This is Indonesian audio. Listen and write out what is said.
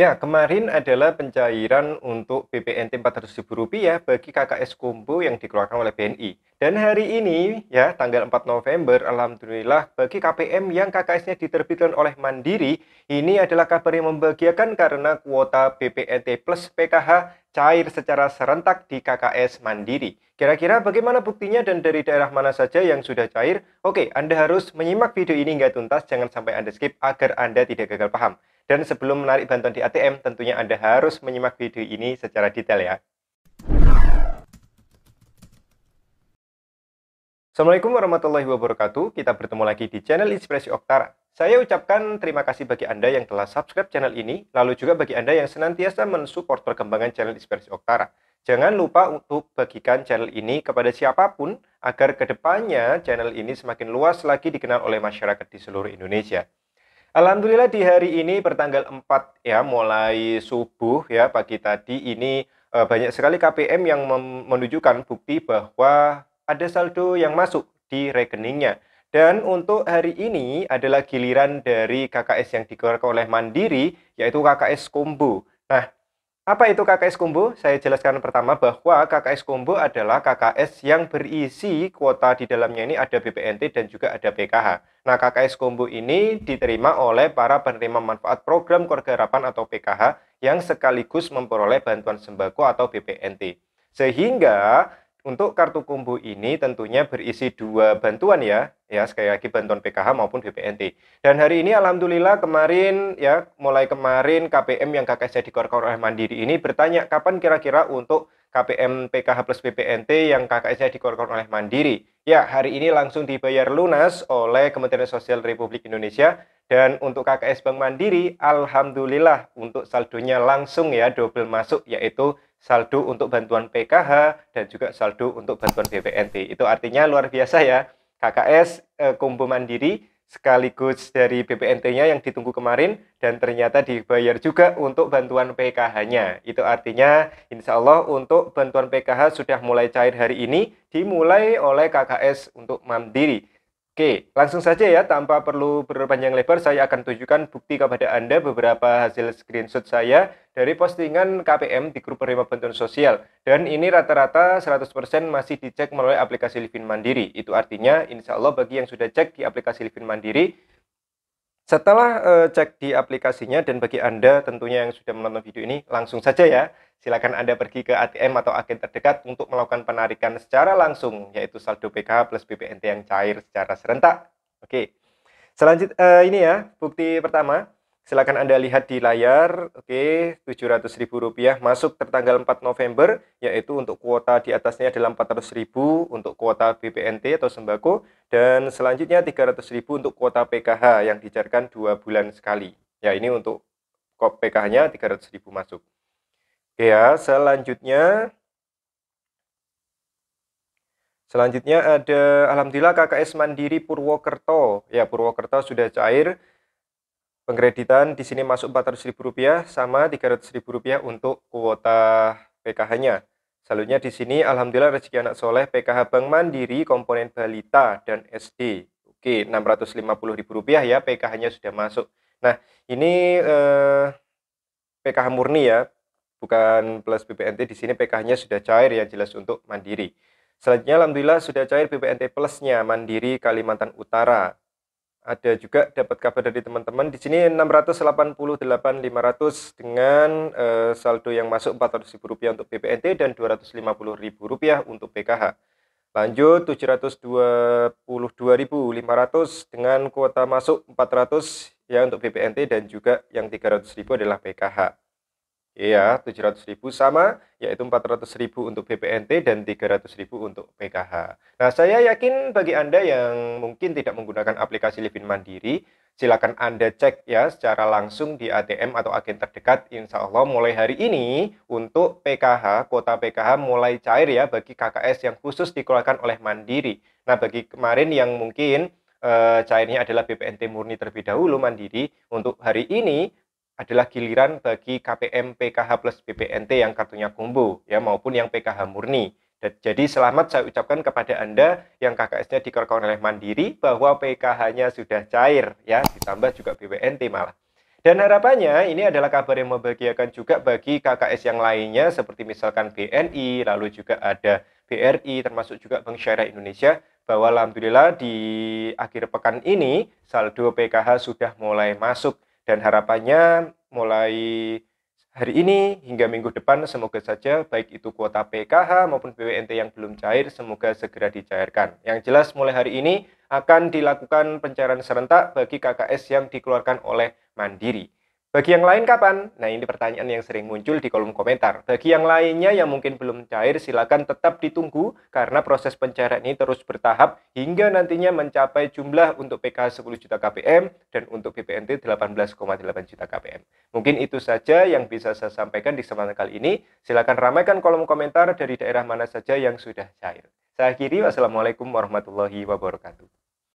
Ya, kemarin adalah pencairan untuk BPNT Rp400.000 bagi KKS Kumbu yang dikeluarkan oleh BNI. Dan hari ini, ya, tanggal 4 November, Alhamdulillah, bagi KPM yang KKS-nya diterbitkan oleh Mandiri, ini adalah kabar yang membahagiakan karena kuota BPNT plus PKH cair secara serentak di KKS Mandiri. Kira-kira bagaimana buktinya dan dari daerah mana saja yang sudah cair? Oke, Anda harus menyimak video ini hingga tuntas, jangan sampai Anda skip agar Anda tidak gagal paham. Dan sebelum menarik bantuan di ATM, tentunya Anda harus menyimak video ini secara detail ya. Assalamualaikum warahmatullahi wabarakatuh. Kita bertemu lagi di channel Inspirasi Oktara. Saya ucapkan terima kasih bagi Anda yang telah subscribe channel ini, lalu juga bagi Anda yang senantiasa mensupport perkembangan channel Inspirasi Oktara. Jangan lupa untuk bagikan channel ini kepada siapapun agar kedepannya channel ini semakin luas lagi dikenal oleh masyarakat di seluruh Indonesia. Alhamdulillah di hari ini bertanggal 4 ya mulai subuh ya pagi tadi ini eh, banyak sekali KPM yang menunjukkan bukti bahwa ada saldo yang masuk di rekeningnya. Dan untuk hari ini adalah giliran dari KKS yang dikeluarkan oleh Mandiri yaitu KKS Kombo. Nah, apa itu KKS Kumbu? Saya jelaskan pertama bahwa KKS Kumbu adalah KKS yang berisi kuota di dalamnya ini ada BPNT dan juga ada PKH. Nah, KKS Kumbu ini diterima oleh para penerima manfaat program keluarga harapan atau PKH yang sekaligus memperoleh bantuan sembako atau BPNT. Sehingga untuk kartu kumbu ini tentunya berisi dua bantuan ya, ya sekali lagi bantuan PKH maupun BPNT. Dan hari ini alhamdulillah kemarin ya mulai kemarin KPM yang kakak saya dikorkor oleh Mandiri ini bertanya kapan kira-kira untuk KPM PKH plus BPNT yang kakak saya dikorkor oleh Mandiri. Ya, hari ini langsung dibayar lunas oleh Kementerian Sosial Republik Indonesia dan untuk KKS Bank Mandiri, alhamdulillah untuk saldonya langsung ya double masuk yaitu saldo untuk bantuan PKH dan juga saldo untuk bantuan BPNT. Itu artinya luar biasa ya. KKS eh, Kumbu Mandiri sekaligus dari BPNT-nya yang ditunggu kemarin dan ternyata dibayar juga untuk bantuan PKH-nya. Itu artinya insya Allah untuk bantuan PKH sudah mulai cair hari ini dimulai oleh KKS untuk mandiri. Oke, langsung saja ya, tanpa perlu berpanjang lebar, saya akan tunjukkan bukti kepada Anda beberapa hasil screenshot saya dari postingan KPM di grup penerima bantuan sosial. Dan ini rata-rata 100% masih dicek melalui aplikasi Livin Mandiri. Itu artinya, insya Allah bagi yang sudah cek di aplikasi Livin Mandiri, setelah uh, cek di aplikasinya dan bagi Anda tentunya yang sudah menonton video ini langsung saja ya silakan Anda pergi ke ATM atau agen terdekat untuk melakukan penarikan secara langsung yaitu saldo PKH plus BPNT yang cair secara serentak. Oke. Selanjutnya uh, eh, ini ya bukti pertama. Silakan Anda lihat di layar, oke, okay, Rp700.000 masuk tertanggal 4 November, yaitu untuk kuota di atasnya adalah Rp400.000 untuk kuota BPNT atau sembako, dan selanjutnya Rp300.000 untuk kuota PKH yang dicarikan 2 bulan sekali. Ya, ini untuk PKH-nya Rp300.000 masuk. Oke ya, selanjutnya Selanjutnya ada Alhamdulillah KKS Mandiri Purwokerto. Ya, Purwokerto sudah cair Pengkreditan di sini masuk rp rupiah sama rp rupiah untuk kuota PKH-nya. Selanjutnya di sini alhamdulillah rezeki anak soleh PKH Bank Mandiri komponen balita dan SD. Oke, rp rupiah ya PKH-nya sudah masuk. Nah, ini eh, PKH murni ya, bukan plus BPNT. Di sini PKH-nya sudah cair ya jelas untuk Mandiri. Selanjutnya alhamdulillah sudah cair BPNT plusnya Mandiri Kalimantan Utara ada juga dapat kabar dari teman-teman di sini 688.500 dengan uh, saldo yang masuk Rp400.000 untuk BPNT dan Rp250.000 untuk PKH. Lanjut 722.500 dengan kuota masuk 400 ya untuk BPNT dan juga yang 300.000 adalah PKH. Iya, 700 ribu sama, yaitu 400 ribu untuk BPNT dan 300 ribu untuk PKH. Nah, saya yakin bagi Anda yang mungkin tidak menggunakan aplikasi Livin Mandiri, silakan Anda cek ya secara langsung di ATM atau agen terdekat, insya Allah mulai hari ini untuk PKH, kuota PKH mulai cair ya bagi KKS yang khusus dikeluarkan oleh Mandiri. Nah, bagi kemarin yang mungkin eh, cairnya adalah BPNT murni terlebih dahulu mandiri. Untuk hari ini adalah giliran bagi KPM PKH plus BPNT yang kartunya kumbu, ya maupun yang PKH murni. Dan, jadi selamat saya ucapkan kepada Anda yang KKS-nya dikerjakan oleh Mandiri bahwa PKH-nya sudah cair ya ditambah juga BPNT malah. Dan harapannya ini adalah kabar yang membahagiakan juga bagi KKS yang lainnya seperti misalkan BNI, lalu juga ada BRI, termasuk juga Bank Syariah Indonesia, bahwa Alhamdulillah di akhir pekan ini saldo PKH sudah mulai masuk dan harapannya mulai hari ini hingga minggu depan semoga saja baik itu kuota PKH maupun BWNT yang belum cair semoga segera dicairkan. Yang jelas mulai hari ini akan dilakukan pencairan serentak bagi KKS yang dikeluarkan oleh Mandiri. Bagi yang lain kapan? Nah ini pertanyaan yang sering muncul di kolom komentar. Bagi yang lainnya yang mungkin belum cair silakan tetap ditunggu karena proses pencairan ini terus bertahap hingga nantinya mencapai jumlah untuk PK 10 juta KPM dan untuk BPNT 18,8 juta KPM. Mungkin itu saja yang bisa saya sampaikan di kesempatan kali ini. Silakan ramaikan kolom komentar dari daerah mana saja yang sudah cair. Saya akhiri wassalamualaikum warahmatullahi wabarakatuh.